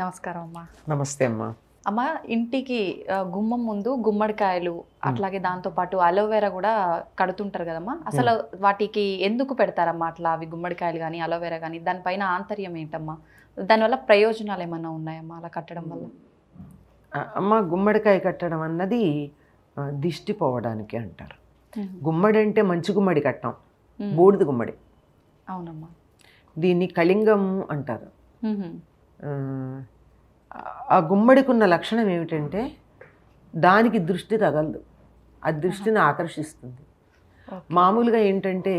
నమస్కారం అమ్మా నమస్తే అమ్మా అమ్మ ఇంటికి గుమ్మం ముందు గుమ్మడికాయలు అట్లాగే దాంతో పాటు అలోవెరా కూడా కడుతుంటారు కదమ్మా అసలు వాటికి ఎందుకు పెడతారమ్మా అట్లా అవి గుమ్మడికాయలు కానీ అలోవెరా కానీ దానిపైన ఆంతర్యం ఏంటమ్మా దానివల్ల ప్రయోజనాలు ఏమైనా ఉన్నాయమ్మా అలా కట్టడం వల్ల అమ్మ గుమ్మడికాయ కట్టడం అన్నది దిష్టి పోవడానికి అంటారు గుమ్మడి అంటే మంచి గుమ్మడి కట్టాం బూడిద గుమ్మడి అవునమ్మా దీన్ని కళింగం అంటారు ఆ గుమ్మడికున్న లక్షణం ఏమిటంటే దానికి దృష్టి తగలదు ఆ దృష్టిని ఆకర్షిస్తుంది మామూలుగా ఏంటంటే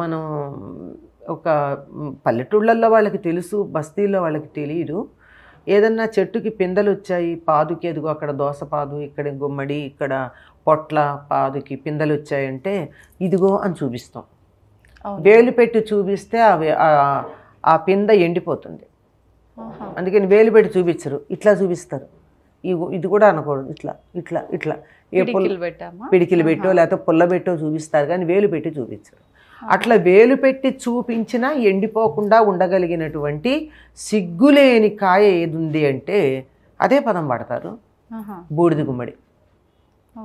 మనం ఒక పల్లెటూళ్ళల్లో వాళ్ళకి తెలుసు బస్తీల్లో వాళ్ళకి తెలియదు ఏదన్నా చెట్టుకి పిందలు వచ్చాయి పాదుకి ఎదుగు అక్కడ దోస పాదు ఇక్కడ గుమ్మడి ఇక్కడ పొట్ల పాదుకి పిందలు వచ్చాయంటే ఇదిగో అని చూపిస్తాం వేలు పెట్టి చూపిస్తే అవి ఆ పింద ఎండిపోతుంది అందుకని వేలు పెట్టి చూపించరు ఇట్లా చూపిస్తారు ఇది కూడా అనకూడదు ఇట్లా ఇట్లా ఇట్లా ఏ పిడికిలు పెట్టో లేకపోతే పుల్ల పెట్టో చూపిస్తారు కానీ వేలు పెట్టి చూపించరు అట్లా వేలు పెట్టి చూపించినా ఎండిపోకుండా ఉండగలిగినటువంటి సిగ్గులేని కాయ ఉంది అంటే అదే పదం పడతారు బూడిద గుమ్మడి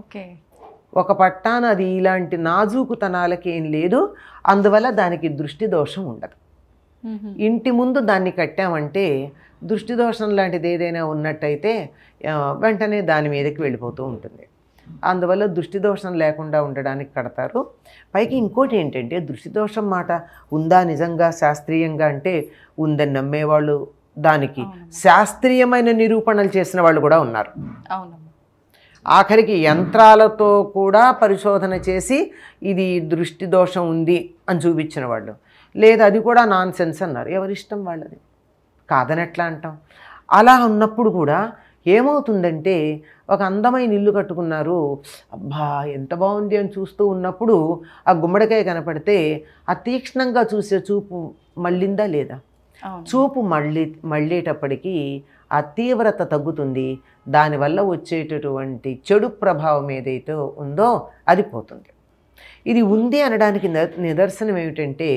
ఓకే ఒక పట్టాన అది ఇలాంటి నాజూకుతనాలకేం లేదు అందువల్ల దానికి దృష్టి దోషం ఉండదు ఇంటి ముందు దాన్ని కట్టామంటే దృష్టి దోషం లాంటిది ఏదైనా ఉన్నట్టయితే వెంటనే దాని మీదకి వెళ్ళిపోతూ ఉంటుంది అందువల్ల దృష్టి దోషం లేకుండా ఉండడానికి కడతారు పైకి ఇంకోటి ఏంటంటే దృష్టి దోషం మాట ఉందా నిజంగా శాస్త్రీయంగా అంటే ఉందని నమ్మేవాళ్ళు దానికి శాస్త్రీయమైన నిరూపణలు చేసిన వాళ్ళు కూడా ఉన్నారు అవును ఆఖరికి యంత్రాలతో కూడా పరిశోధన చేసి ఇది దృష్టి దోషం ఉంది అని చూపించిన వాళ్ళు లేదు అది కూడా నాన్ సెన్స్ అన్నారు ఎవరిష్టం వాళ్ళది ఎట్లా అంటాం అలా ఉన్నప్పుడు కూడా ఏమవుతుందంటే ఒక అందమైన ఇల్లు కట్టుకున్నారు అబ్బా ఎంత బాగుంది అని చూస్తూ ఉన్నప్పుడు ఆ గుమ్మడికాయ కనపడితే ఆ తీక్షణంగా చూసే చూపు మళ్ళిందా లేదా చూపు మళ్ళీ మళ్ళేటప్పటికీ ఆ తీవ్రత తగ్గుతుంది దానివల్ల వచ్చేటటువంటి చెడు ప్రభావం ఏదైతే ఉందో అది పోతుంది ఇది ఉంది అనడానికి నిదర్శనం ఏమిటంటే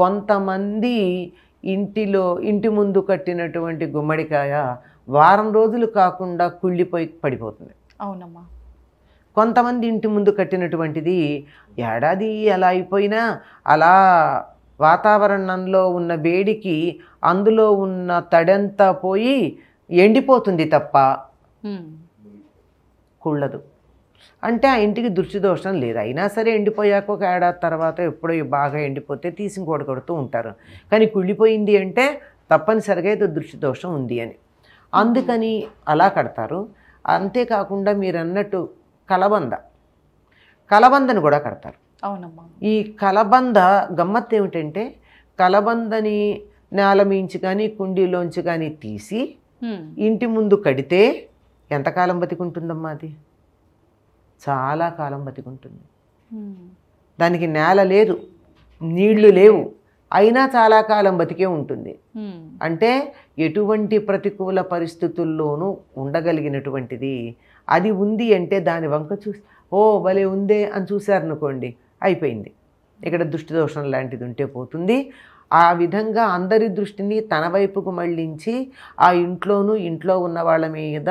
కొంతమంది ఇంటిలో ఇంటి ముందు కట్టినటువంటి గుమ్మడికాయ వారం రోజులు కాకుండా కుళ్ళిపోయి పడిపోతుంది అవునమ్మా కొంతమంది ఇంటి ముందు కట్టినటువంటిది ఏడాది అలా అయిపోయినా అలా వాతావరణంలో ఉన్న వేడికి అందులో ఉన్న తడంతా పోయి ఎండిపోతుంది తప్ప కుళ్ళదు అంటే ఆ ఇంటికి దృష్టిదోషం లేదు అయినా సరే ఎండిపోయాక ఒక ఏడాది తర్వాత ఎప్పుడో బాగా ఎండిపోతే తీసి ఇంకోటి కొడుతూ ఉంటారు కానీ కుళ్ళిపోయింది అంటే తప్పనిసరిగా ఏదో దృష్టిదోషం ఉంది అని అందుకని అలా కడతారు అంతేకాకుండా మీరు అన్నట్టు కలబంద కలబందని కూడా కడతారు అవునమ్మా ఈ కలబంద గమ్మత్ ఏమిటంటే కలబందని నేల మించి కానీ కుండీలోంచి కానీ తీసి ఇంటి ముందు కడితే ఎంతకాలం బతికుంటుందమ్మా అది చాలా కాలం బతికుంటుంది దానికి నేల లేదు నీళ్లు లేవు అయినా చాలా కాలం బతికే ఉంటుంది అంటే ఎటువంటి ప్రతికూల పరిస్థితుల్లోనూ ఉండగలిగినటువంటిది అది ఉంది అంటే దాని వంక చూసి ఓ భలే ఉందే అని చూశారనుకోండి అయిపోయింది ఇక్కడ దుష్టి దోషం లాంటిది ఉంటే పోతుంది ఆ విధంగా అందరి దృష్టిని తన వైపుకు మళ్లించి ఆ ఇంట్లోనూ ఇంట్లో ఉన్న వాళ్ళ మీద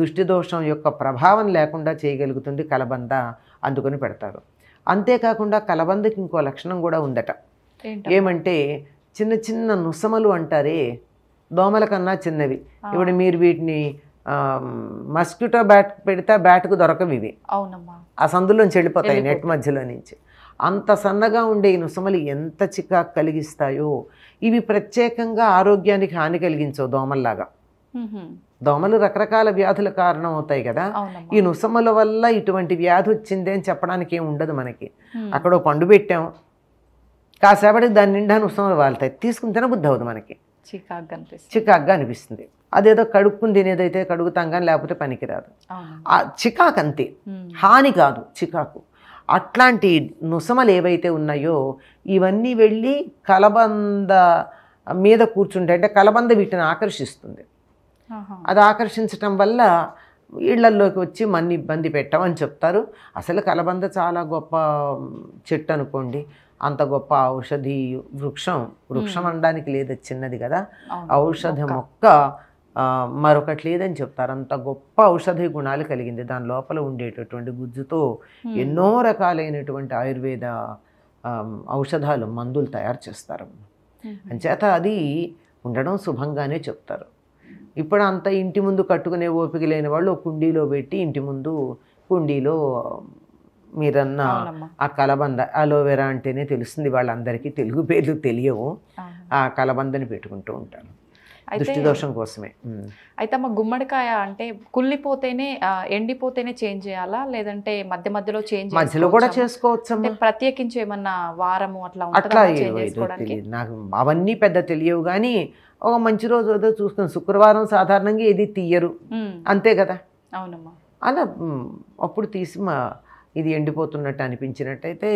దృష్టి దోషం యొక్క ప్రభావం లేకుండా చేయగలుగుతుంది కలబంద అందుకొని పెడతారు అంతేకాకుండా కలబందకి ఇంకో లక్షణం కూడా ఉందట ఏమంటే చిన్న చిన్న నుసమలు అంటారే దోమల కన్నా చిన్నవి ఇప్పుడు మీరు వీటిని మస్కిటో బ్యాట్ పెడితే బ్యాట్కు దొరకవి ఇవి ఆ సందులోంచి వెళ్ళిపోతాయి నెట్ మధ్యలో నుంచి అంత సన్నగా ఉండే ఈ నుసమలు ఎంత చికాకు కలిగిస్తాయో ఇవి ప్రత్యేకంగా ఆరోగ్యానికి హాని కలిగించవు దోమల్లాగా దోమలు రకరకాల వ్యాధుల కారణం అవుతాయి కదా ఈ నుసమల వల్ల ఇటువంటి వ్యాధి వచ్చిందే అని చెప్పడానికి ఏమి ఉండదు మనకి అక్కడ పండు పెట్టాం కాసేపటికి దాని నిండా నుసమలు వాళ్తాయి తీసుకుని బుద్ధి అవుతుంది మనకి చికాగ్గా అనిపిస్తుంది చికాగ్గా అనిపిస్తుంది అదేదో కడుక్కుని తినేదైతే కడుగుతాం కానీ లేకపోతే పనికిరాదు చికాకు అంతే హాని కాదు చికాకు అట్లాంటి నుసమలు ఏవైతే ఉన్నాయో ఇవన్నీ వెళ్ళి కలబంద మీద కూర్చుంటే అంటే కలబంద వీటిని ఆకర్షిస్తుంది అది ఆకర్షించటం వల్ల ఇళ్లల్లోకి వచ్చి మన్ని ఇబ్బంది పెట్టమని చెప్తారు అసలు కలబంద చాలా గొప్ప చెట్టు అనుకోండి అంత గొప్ప ఔషధి వృక్షం వృక్షం అనడానికి లేదు చిన్నది కదా ఔషధ మొక్క మరొకటి లేదని చెప్తారు అంత గొప్ప ఔషధ గుణాలు కలిగింది దాని లోపల ఉండేటటువంటి గుజ్జుతో ఎన్నో రకాలైనటువంటి ఆయుర్వేద ఔషధాలు మందులు తయారు చేస్తారు అంచేత అది ఉండడం శుభంగానే చెప్తారు ఇప్పుడు అంత ఇంటి ముందు కట్టుకునే ఓపిక లేని వాళ్ళు కుండీలో పెట్టి ఇంటి ముందు కుండీలో మీరన్న ఆ కలబంద అలోవెరా అంటేనే తెలుస్తుంది వాళ్ళందరికీ తెలుగు పేర్లు తెలియవు ఆ కలబందని పెట్టుకుంటూ ఉంటారు దృష్టి దోషం కోసమే అయితే అమ్మ గుమ్మడికాయ అంటే కుళ్ళిపోతేనే ఎండిపోతేనే చేంజ్ చేయాలా లేదంటే మధ్య మధ్యలో చేంజ్ మధ్యలో కూడా చేసుకోవచ్చు ప్రత్యేకించి ఏమన్నా వారము అట్లా అట్లా నాకు అవన్నీ పెద్ద తెలియవు కానీ ఒక మంచి రోజు ఏదో చూస్తాం శుక్రవారం సాధారణంగా ఇది తీయరు అంతే కదా అవునమ్మా అలా అప్పుడు తీసి మా ఇది ఎండిపోతున్నట్టు అనిపించినట్టయితే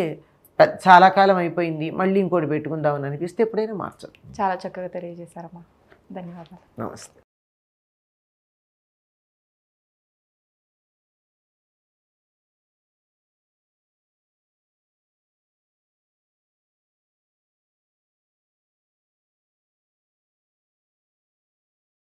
చాలా కాలం అయిపోయింది మళ్ళీ ఇంకోటి పెట్టుకుందామని అనిపిస్తే ఎప్పుడైనా మార్చదు చాలా చక్కగా తెలియజేశారమ్మా ధన్యవాదాలు నమస్తే